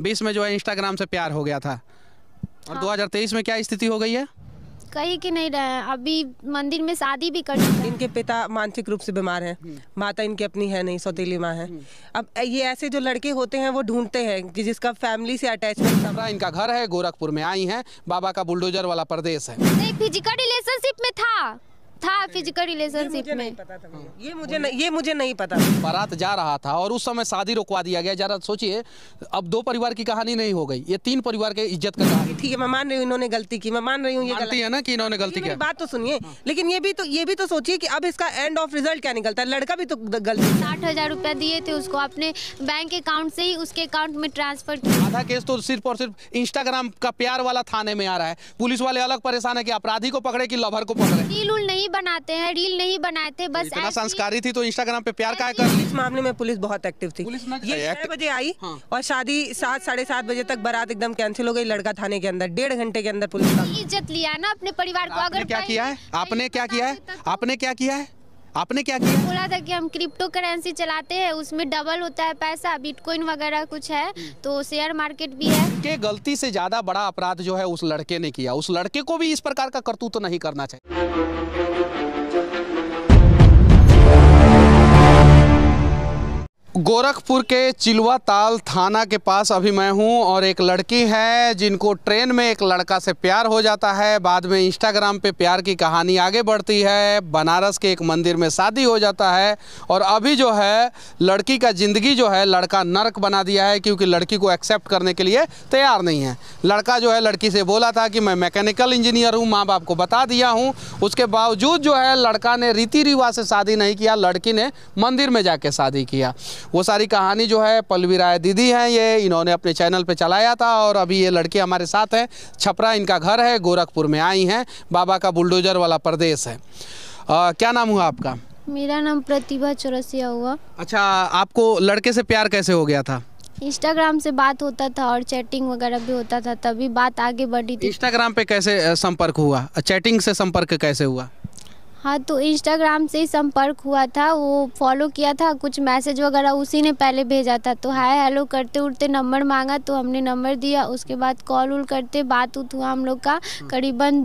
बीस में जो है इंस्टाग्राम से प्यार हो गया था और हाँ। 2023 में क्या स्थिति हो गई है कहीं की नहीं रहे अभी मंदिर में शादी भी कर इनके पिता मानसिक रूप से बीमार हैं हम्म। माता इनकी अपनी है नहीं सौतीली माँ है हम्म। अब ये ऐसे जो लड़के होते हैं वो ढूंढते हैं कि जिसका फैमिली से अटैचमेंट सब इनका घर है गोरखपुर में आई हैं बाबा का बुलडोजर वाला प्रदेश है नहीं फिजिकल रिलेशनशिप में था था फिजिकल रिलेशनशिप में पता था ये मुझे न, ये मुझे नहीं पता बारात जा रहा था और उस समय शादी रोकवा दिया गया जरा सोचिए अब दो परिवार की कहानी नहीं हो गई ये तीन परिवार के इज्जत का कहानी ठीक है मैं मान रही हूँ इन्होंने गलती की मैं मान रही हूँ ये गलती है ना कि इन्होंने हाँ, गलती की बात तो सुनिए लेकिन ये भी तो ये भी तो सोचिए की अब इसका एंड ऑफ रिजल्ट क्या निकलता है लड़का भी तो गलती साठ हजार दिए थे उसको अपने बैंक अकाउंट से ही उसके अकाउंट में ट्रांसफर किया आधा केस तो सिर्फ और सिर्फ इंस्टाग्राम का प्यार वाला थाने में आ रहा है पुलिस वाले अलग परेशान है की अपराधी को पकड़े की लवर को पकड़े नहीं बनाते हैं रील नहीं बनाते बस इतना संस्कारी थी तो इंस्टाग्राम पे प्यार का इस मामले में पुलिस बहुत एक्टिव थी ये छह बजे आई हाँ। और शादी सात साढ़े सात बजे तक बारात एकदम कैंसिल हो गई लड़का थाने के अंदर डेढ़ घंटे के अंदर पुलिस इज्जत लिया ना अपने परिवार को अगर क्या किया है आपने क्या किया है तो- आपने क्या किया है आपने क्या किया बोला था कि हम क्रिप्टो करेंसी चलाते हैं उसमें डबल होता है पैसा बिटकॉइन वगैरह कुछ है तो शेयर मार्केट भी है के गलती से ज्यादा बड़ा अपराध जो है उस लड़के ने किया उस लड़के को भी इस प्रकार का करतूत तो नहीं करना चाहिए गोरखपुर के चिलवा ताल थाना के पास अभी मैं हूं और एक लड़की है जिनको ट्रेन में एक लड़का से प्यार हो जाता है बाद में इंस्टाग्राम पे प्यार की कहानी आगे बढ़ती है बनारस के एक मंदिर में शादी हो जाता है और अभी जो है लड़की का ज़िंदगी जो है लड़का नरक बना दिया है क्योंकि लड़की को एक्सेप्ट करने के लिए तैयार नहीं है लड़का जो है लड़की से बोला था कि मैं मैकेनिकल इंजीनियर हूँ माँ बाप को बता दिया हूँ उसके बावजूद जो है लड़का ने रीति रिवाज से शादी नहीं किया लड़की ने मंदिर में जा शादी किया वो सारी कहानी जो है पल्लवी राय दीदी हैं ये इन्होंने अपने चैनल पे चलाया था और अभी ये लड़के हमारे साथ हैं छपरा इनका घर है गोरखपुर में आई हैं बाबा का बुलडोजर वाला प्रदेश है आ, क्या नाम हुआ आपका मेरा नाम प्रतिभा चौरसिया हुआ अच्छा आपको लड़के से प्यार कैसे हो गया था इंस्टाग्राम से बात होता था और चैटिंग वगैरह भी होता था तभी बात आगे बढ़ी थी इंस्टाग्राम पे कैसे संपर्क हुआ चैटिंग से संपर्क कैसे हुआ हाँ तो इंस्टाग्राम से ही संपर्क हुआ था वो फॉलो किया था कुछ मैसेज वगैरह उसी ने पहले भेजा था तो हाय हेलो करते उड़ते नंबर मांगा तो हमने नंबर दिया उसके बाद कॉल उल करते बात उत हुआ हम लोग का हम्म। करीबन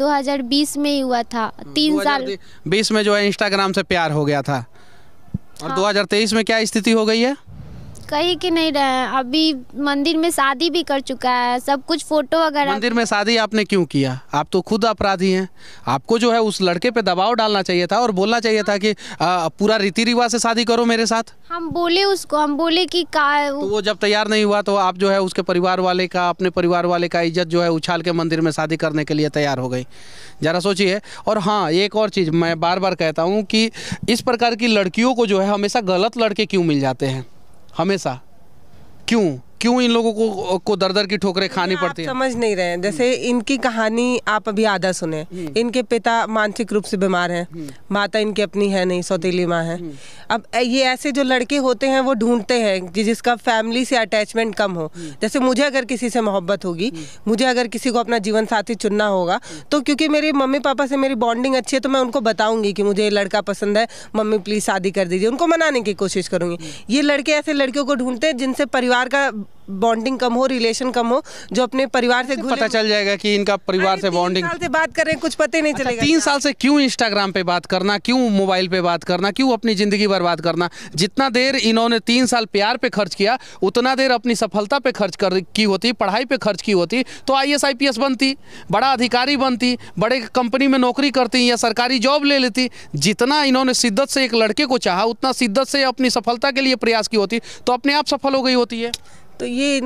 2020 में ही हुआ था हम्म, तीन साल बीस में जो है इंस्टाग्राम से प्यार हो गया था और हाँ। 2023 में क्या स्थिति हो गई है कहीं के नहीं रहे अभी मंदिर में शादी भी कर चुका है सब कुछ फोटो वगैरह मंदिर में शादी आपने क्यों किया आप तो खुद अपराधी हैं आपको जो है उस लड़के पे दबाव डालना चाहिए था और बोलना चाहिए था कि आ, पूरा रीति रिवाज से शादी करो मेरे साथ हम बोले उसको हम बोले कि का तो वो जब तैयार नहीं हुआ तो आप जो है उसके परिवार वाले का अपने परिवार वाले का इज्जत जो है उछाल के मंदिर में शादी करने के लिए तैयार हो गई ज़रा सोचिए और हाँ एक और चीज़ मैं बार बार कहता हूँ कि इस प्रकार की लड़कियों को जो है हमेशा गलत लड़के क्यों मिल जाते हैं हमेशा क्यों क्यों इन लोगों को को दर दर की ठोकरें खानी पड़ती है समझ नहीं रहे हैं जैसे हम्म। इनकी कहानी आप अभी आधा सुने हम्म। इनके पिता मानसिक रूप से बीमार हैं हम्म। माता इनकी अपनी है नहीं सौतीली माँ है अब ये ऐसे जो लड़के होते हैं वो ढूंढते हैं कि जिसका फैमिली से अटैचमेंट कम हो जैसे मुझे अगर किसी से मोहब्बत होगी मुझे अगर किसी को अपना जीवन साथी चुनना होगा तो क्योंकि मेरे मम्मी पापा से मेरी बॉन्डिंग अच्छी है तो मैं उनको बताऊंगी कि मुझे ये लड़का पसंद है मम्मी प्लीज़ शादी कर दीजिए उनको मनाने की कोशिश करूंगी ये लड़के ऐसे लड़कियों को ढूंढते हैं जिनसे परिवार का बॉन्डिंग कम हो रिलेशन कम हो जो अपने परिवार से पता चल जाएगा कि इनका परिवार से बॉन्डिंग साल से बात करें कुछ पता ही नहीं अच्छा, चलेगा तीन साल से क्यों इंस्टाग्राम पे बात करना क्यों मोबाइल पे बात करना क्यों अपनी ज़िंदगी बर्बाद करना जितना देर इन्होंने तीन साल प्यार पे खर्च किया उतना देर अपनी सफलता पे खर्च कर की होती पढ़ाई पे खर्च की होती तो आई एस बनती बड़ा अधिकारी बनती बड़े कंपनी में नौकरी करती या सरकारी जॉब ले लेती जितना इन्होंने शिद्दत से एक लड़के को चाह उतना शिद्दत से अपनी सफलता के लिए प्रयास की होती तो अपने आप सफल हो गई होती है तो ये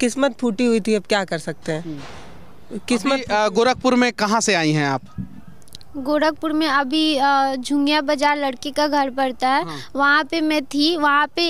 किस्मत फूटी हुई थी अब क्या कर सकते हैं हम्म। किस्मत गोरखपुर में कहाँ से आई हैं आप गोरखपुर में अभी झुंगिया बाजार लड़की का घर पड़ता है हाँ। वहाँ पे मैं थी वहाँ पे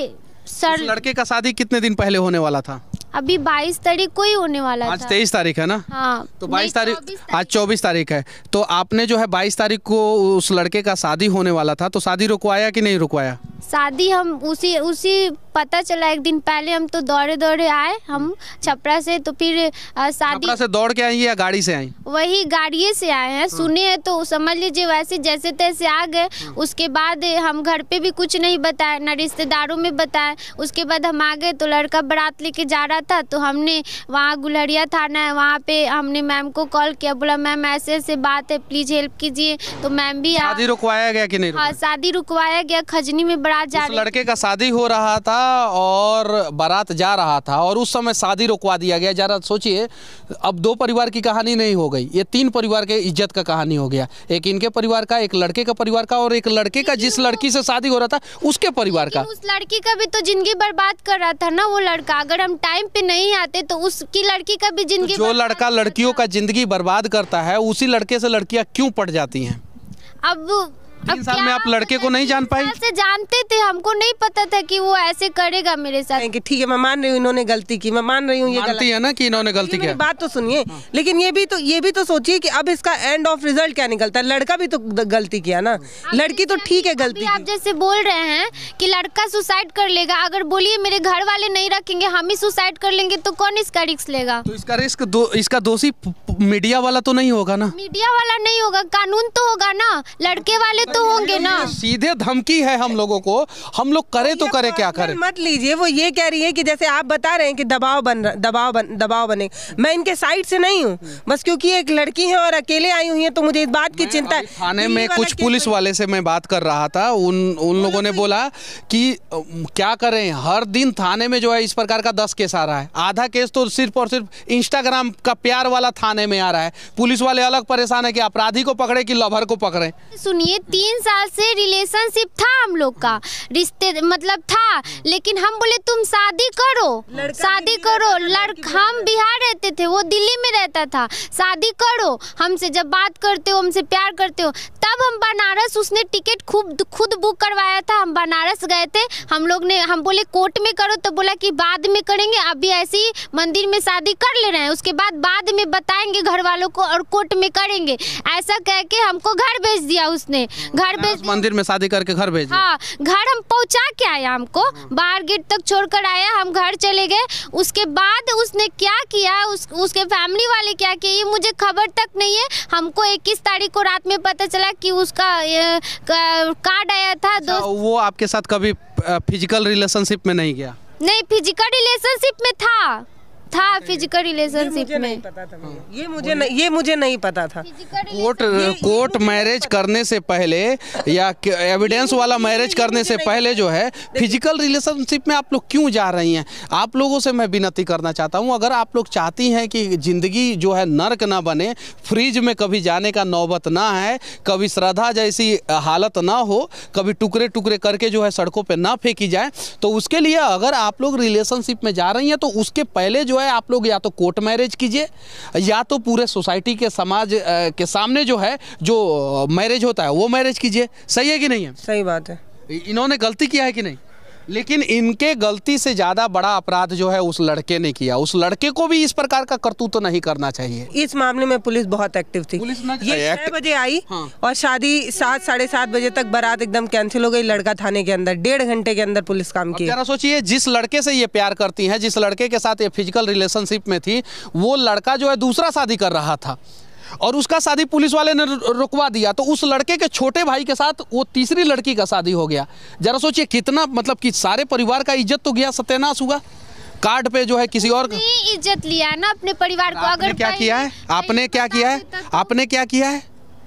सर लड़के का शादी कितने दिन पहले होने वाला था अभी 22 तारीख को ही होने वाला आज तेईस तारीख है ना हाँ तो 22 तारीख आज 24 तारीख है तो आपने जो है 22 तारीख को उस लड़के का शादी होने वाला था तो शादी रुकवाया कि नहीं रुकवाया शादी हम उसी उसी पता चला एक दिन पहले हम तो दौड़े दौड़े आए हम छपरा से तो फिर शादी से दौड़ के आई या गाड़ी से आई वही गाड़िए से आए हैं हाँ। सुने हैं तो समझ लीजिए वैसे जैसे तैसे आ गए हाँ। उसके बाद हम घर पे भी कुछ नहीं बताए ना रिश्तेदारों में बताए उसके बाद हम आ गए तो लड़का बारात लेके जा रहा था तो हमने वहाँ गुलहरिया थाना है वहाँ पे हमने मैम को कॉल किया बोला मैम ऐसे ऐसे बात है प्लीज हेल्प कीजिए तो मैम भी शादी रुकवाया गया कि नहीं हाँ, शादी रुकवाया गया खजनी में बड़ा बारात जा रही लड़के का शादी हो रहा था और बारात जा रहा था और उस समय शादी रोकवा दिया गया जरा सोचिए अब दो परिवार की कहानी नहीं हो गई ये तीन परिवार के इज्जत का कहानी हो गया एक इनके परिवार का एक लड़के का परिवार का और एक लड़के का जिस लड़की से शादी हो रहा था उसके परिवार का उस लड़की का भी तो जिंदगी बर्बाद कर रहा था ना वो लड़का अगर हम टाइम पे नहीं आते तो उसकी लड़की का भी तो जिंदगी जो लड़का लड़कियों का जिंदगी बर्बाद करता है उसी लड़के से लड़कियाँ क्यों पड़ जाती है अब तीन साल में आप लड़के को नहीं जान पाई ऐसे जानते थे हमको नहीं पता था कि वो ऐसे करेगा मेरे साथ ठीक है मैं मान रही हूँ इन्होंने गलती की मैं मान रही हूँ ये गलती है ना कि इन्होंने हाँ, गलती की बात तो सुनिए लेकिन ये भी तो ये भी तो सोचिए कि अब इसका एंड ऑफ रिजल्ट क्या निकलता है लड़का भी तो गलती किया ना लड़की तो ठीक है गलती आप जैसे बोल रहे हैं की लड़का सुसाइड कर लेगा अगर बोलिए मेरे घर वाले नहीं रखेंगे हम ही सुसाइड कर लेंगे तो कौन इसका रिस्क लेगा तो इसका रिस्क इसका दोषी मीडिया वाला तो नहीं होगा ना मीडिया वाला नहीं होगा कानून तो होगा ना लड़के वाले तो होंगे ना सीधे धमकी है हम लोगों को हम लोग करे तो करे क्या करे मत लीजिए वो ये कह रही है कि जैसे आप बता रहे हैं कि दबाव बन दबाव बन दबाव बने मैं इनके साइड से नहीं हूँ बस क्योंकि एक लड़की है और अकेले आई हुई है तो मुझे इस बात की चिंता है थाने में कुछ पुलिस वाले से मैं बात कर रहा था उन उन लोगों ने बोला कि क्या करें हर दिन थाने में जो है इस प्रकार का दस केस आ रहा है आधा केस तो सिर्फ और सिर्फ इंस्टाग्राम का प्यार वाला थाने थाने में आ रहा है पुलिस वाले अलग परेशान है कि अपराधी को पकड़े कि लवर को पकड़े सुनिए तीन साल से रिलेशनशिप था हम लोग का रिश्ते मतलब था लेकिन हम बोले तुम शादी करो शादी करो लड़का हम बिहार रहते थे वो दिल्ली में रहता था शादी करो हमसे जब बात करते हो हमसे प्यार करते हो तब हम बनारस उसने टिकट खूब खुद बुक करवाया था हम बनारस गए थे हम लोग ने हम बोले कोर्ट में करो तो बोला कि बाद में करेंगे अभी ऐसे ही मंदिर में शादी कर ले रहे हैं उसके बाद बाद में बताएंगे करेंगे घर वालों को और कोर्ट में करेंगे ऐसा कह के हमको घर भेज दिया उसने घर भेज मंदिर में शादी करके घर भेज हाँ घर हम पहुँचा के आया हमको बाहर गेट तक छोड़ कर आया हम घर चले गए उसके बाद उसने क्या किया उस, उसके फैमिली वाले क्या किए ये मुझे खबर तक नहीं है हमको इक्कीस तारीख को रात में पता चला कि उसका कार्ड आया था अच्छा, वो आपके साथ कभी फिजिकल रिलेशनशिप में नहीं गया नहीं फिजिकल रिलेशनशिप में था था फिजिकल रिलेशनशिप में पता था ये मुझे न, ये मुझे नहीं पता था कोर्ट कोर्ट मैरिज करने से पहले या एविडेंस वाला मैरिज करने से पहले जो है फिजिकल रिलेशनशिप में आप लोग क्यों जा रही हैं आप लोगों से मैं विनती करना चाहता हूँ अगर आप लोग चाहती हैं कि ज़िंदगी जो है नर्क ना बने फ्रिज में कभी जाने का नौबत ना है कभी श्रद्धा जैसी हालत ना हो कभी टुकड़े टुकड़े करके जो है सड़कों पर ना फेंकी जाए तो उसके लिए अगर आप लोग रिलेशनशिप में जा रही हैं तो उसके पहले जो है है आप लोग या तो कोर्ट मैरिज कीजिए या तो पूरे सोसाइटी के समाज के सामने जो है जो मैरिज होता है वो मैरिज कीजिए सही है कि नहीं है सही बात है इन्होंने गलती किया है कि नहीं लेकिन इनके गलती से ज़्यादा बड़ा अपराध जो है उस लड़के ने किया उस लड़के को भी इस प्रकार का करतूत तो नहीं करना चाहिए इस मामले में पुलिस बहुत एक्टिव थी ये छह बजे आई हाँ। और शादी सात साढ़े सात बजे तक बारात एकदम कैंसिल हो गई लड़का थाने के अंदर डेढ़ घंटे के अंदर पुलिस काम की जरा सोचिए जिस लड़के से ये प्यार करती है जिस लड़के के साथ ये फिजिकल रिलेशनशिप में थी वो लड़का जो है दूसरा शादी कर रहा था और उसका शादी पुलिस वाले ने रुकवा दिया तो उस लड़के के छोटे भाई के साथ वो तीसरी लड़की का शादी हो गया जरा सोचिए कितना मतलब कि सारे परिवार का इज्जत तो गया सत्यानाश हुआ कार्ड पे जो है किसी और इज्जत लिया ना अपने परिवार को अगर क्या किया है तो- आपने क्या किया है आपने क्या किया है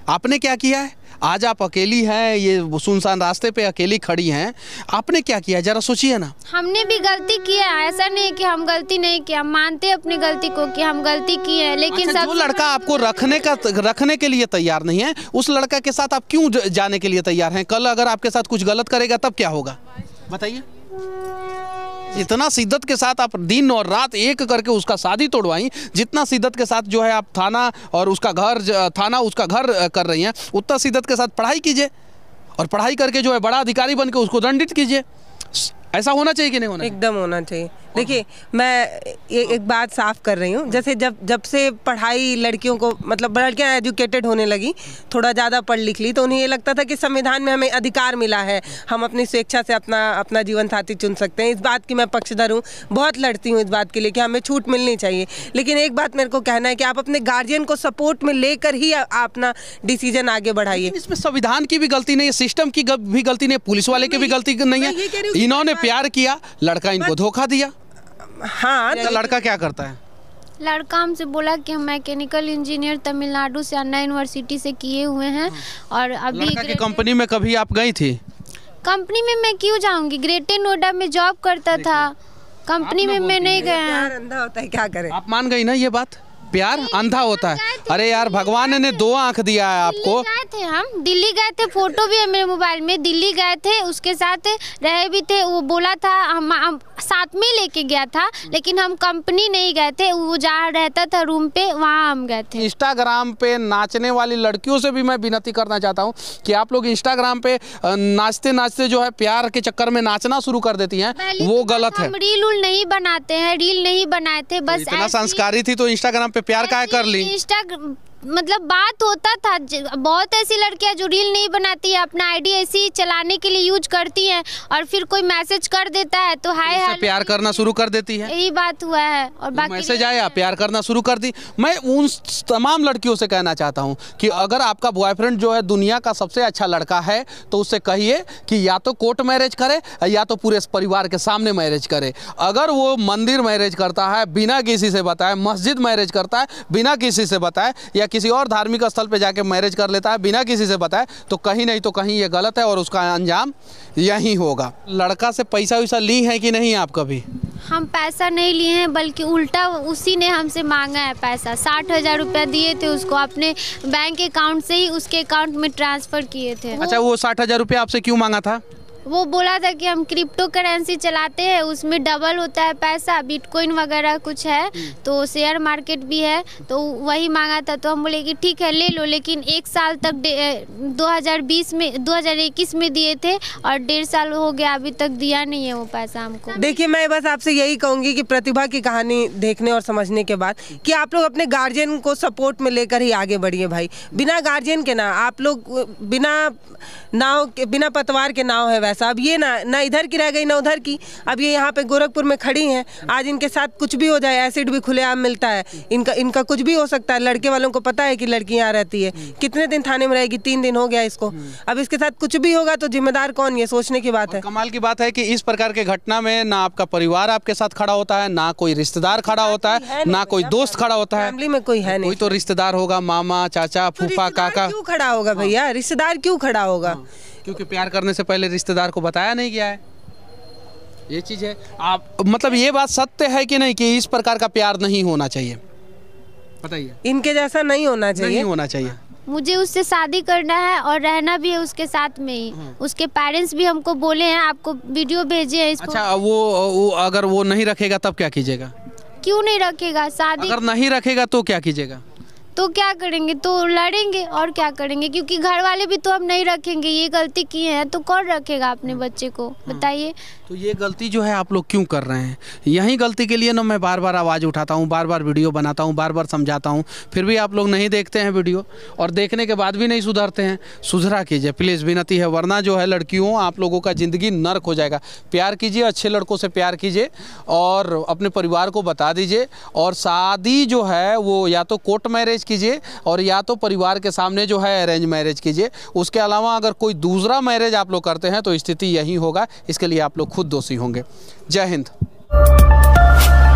आपने क्या किया है आज आप अकेली हैं ये सुनसान रास्ते पे अकेली खड़ी हैं आपने क्या किया जरा सोचिए ना हमने भी गलती किया है ऐसा नहीं कि हम गलती नहीं किया हम मानते हैं अपनी गलती को कि हम गलती की है लेकिन अच्छा, जो लड़का आपको रखने का रखने के लिए तैयार नहीं है उस लड़का के साथ आप क्यों जाने के लिए तैयार हैं कल अगर आपके साथ कुछ गलत करेगा तब क्या होगा बताइए इतना शिद्दत के साथ आप दिन और रात एक करके उसका शादी तोड़वाई जितना शिद्दत के साथ जो है आप थाना और उसका घर थाना उसका घर कर रही हैं उतना शिद्दत के साथ पढ़ाई कीजिए और पढ़ाई करके जो है बड़ा अधिकारी बन के उसको दंडित कीजिए ऐसा होना चाहिए कि नहीं होना एकदम होना चाहिए देखिए मैं ए, एक बात साफ कर रही हूँ हाँ। जैसे जब जब से पढ़ाई लड़कियों को मतलब लड़कियाँ एजुकेटेड होने लगी थोड़ा ज़्यादा पढ़ लिख ली तो उन्हें ये लगता था कि संविधान में हमें अधिकार मिला है हम अपनी स्वेच्छा से अपना अपना जीवन साथी चुन सकते हैं इस बात की मैं पक्षधर हूँ बहुत लड़ती हूँ इस बात के लिए कि हमें छूट मिलनी चाहिए लेकिन एक बात मेरे को कहना है कि आप अपने गार्जियन को सपोर्ट में लेकर ही अपना डिसीजन आगे बढ़ाइए इसमें संविधान की भी गलती नहीं है सिस्टम की भी गलती नहीं पुलिस वाले की भी गलती नहीं है इन्होंने प्यार किया लड़का इनको धोखा दिया हाँ तो लड़का क्या करता है लड़का हमसे बोला कि हम मैकेनिकल इंजीनियर तमिलनाडु से अन्ना यूनिवर्सिटी से किए हुए हैं हाँ। और अभी कंपनी में कभी आप गई थी कंपनी में मैं क्यों जाऊंगी ग्रेटर नोएडा में जॉब करता था कंपनी में मैं नहीं गया होता है क्या करें आप मान गई ना ये बात प्यार अंधा होता है अरे यार भगवान ने दो आंख दिया है आपको थे हम दिल्ली गए थे फोटो भी है मेरे मोबाइल में दिल्ली गए थे उसके साथ रहे भी थे वो बोला था हम, साथ में लेके गया था लेकिन हम कंपनी नहीं गए थे वो जहाँ रहता था रूम पे वहाँ हम गए थे इंस्टाग्राम पे नाचने वाली लड़कियों से भी मैं विनती करना चाहता हूँ कि आप लोग इंस्टाग्राम पे नाचते नाचते जो है प्यार के चक्कर में नाचना शुरू कर देती हैं वो तो गलत है रील उल नहीं बनाते हैं रील नहीं बनाए थे तो बस संस्कारी थी तो इंस्टाग्राम पे प्यार का कर ली इंस्टा मतलब बात होता था बहुत ऐसी लड़कियां जो रील नहीं बनाती है अपना आईडी ऐसी चलाने के लिए यूज करती हैं और फिर कोई मैसेज कर देता है तो हाय हाय प्यार करना शुरू कर देती है यही बात हुआ है और तो बाकी मैसेज आया प्यार करना शुरू कर दी मैं उन तमाम लड़कियों से कहना चाहता हूँ कि अगर आपका बॉयफ्रेंड जो है दुनिया का सबसे अच्छा लड़का है तो उससे कहिए कि या तो कोर्ट मैरिज करे या तो पूरे परिवार के सामने मैरिज करे अगर वो मंदिर मैरिज करता है बिना किसी से बताए मस्जिद मैरिज करता करता है बिना किसी से बताए या किसी और धार्मिक स्थल पर जाके मैरिज कर लेता है बिना किसी से बताए तो कहीं नहीं तो कहीं ये गलत है और उसका अंजाम यही होगा लड़का से पैसा वैसा ली है कि नहीं आप कभी हम पैसा नहीं लिए हैं बल्कि उल्टा उसी ने हमसे मांगा है पैसा साठ हज़ार रुपया दिए थे उसको अपने बैंक अकाउंट से ही उसके अकाउंट में ट्रांसफ़र किए थे अच्छा वो साठ हज़ार रुपया आपसे क्यों मांगा था वो बोला था कि हम क्रिप्टो करेंसी चलाते हैं उसमें डबल होता है पैसा बिटकॉइन वगैरह कुछ है हम्म। तो शेयर मार्केट भी है तो वही मांगा था तो हम बोले कि ठीक है ले लो लेकिन एक साल तक 2020 में 2021 में दिए थे और डेढ़ साल हो गया अभी तक दिया नहीं है वो पैसा हमको देखिए मैं बस आपसे यही कहूँगी कि प्रतिभा की कहानी देखने और समझने के बाद कि आप लोग अपने गार्जियन को सपोर्ट में लेकर ही आगे बढ़िए भाई बिना गार्जियन के ना आप लोग बिना नाव बिना पतवार के नाव है वैसे पैसा अब ये ना ना इधर की रह गई ना उधर की अब ये यहाँ पे गोरखपुर में खड़ी हैं आज इनके साथ कुछ भी हो जाए एसिड भी खुलेआम मिलता है इनका इनका कुछ भी हो सकता है लड़के वालों को पता है कि लड़की यहाँ रहती है कितने दिन थाने में रहेगी तीन दिन हो गया इसको अब इसके साथ कुछ भी होगा तो जिम्मेदार कौन ये सोचने की बात है कमाल की बात है कि इस प्रकार के घटना में ना आपका परिवार आपके साथ खड़ा होता है ना कोई रिश्तेदार खड़ा होता है ना कोई दोस्त खड़ा होता है फैमिली में कोई है नहीं तो रिश्तेदार होगा मामा चाचा तो फूफा काका क्यों खड़ा होगा भैया हाँ। रिश्तेदार क्यों खड़ा होगा हाँ। क्योंकि प्यार करने से पहले रिश्तेदार को बताया नहीं गया है ये चीज़ है आप मतलब ये बात सत्य है कि नहीं कि इस प्रकार का प्यार नहीं होना चाहिए बताइए इनके जैसा नहीं होना चाहिए नहीं होना चाहिए मुझे उससे शादी करना है और रहना भी है उसके साथ में ही हाँ। उसके पेरेंट्स भी हमको बोले हैं आपको वीडियो भेजे हैं इसको अच्छा वो, वो अगर वो नहीं रखेगा तब क्या कीजिएगा क्यों नहीं रखेगा शादी अगर नहीं रखेगा तो क्या कीजिएगा तो क्या करेंगे तो लड़ेंगे और क्या करेंगे क्योंकि घर वाले भी तो हम नहीं रखेंगे ये गलती किए हैं तो कौन रखेगा अपने हम्म। बच्चे को हम्म। बताइए तो ये गलती जो है आप लोग क्यों कर रहे हैं यही गलती के लिए ना मैं बार बार आवाज़ उठाता हूँ बार बार वीडियो बनाता हूँ बार बार समझाता हूँ फिर भी आप लोग नहीं देखते हैं वीडियो और देखने के बाद भी नहीं सुधरते हैं सुधरा कीजिए प्लीज़ विनती है वरना जो है लड़कियों आप लोगों का ज़िंदगी नर्क हो जाएगा प्यार कीजिए अच्छे लड़कों से प्यार कीजिए और अपने परिवार को बता दीजिए और शादी जो है वो या तो कोर्ट मैरिज कीजिए और या तो परिवार के सामने जो है अरेंज मैरिज कीजिए उसके अलावा अगर कोई दूसरा मैरिज आप लोग करते हैं तो स्थिति यही होगा इसके लिए आप लोग खुद दोषी होंगे जय हिंद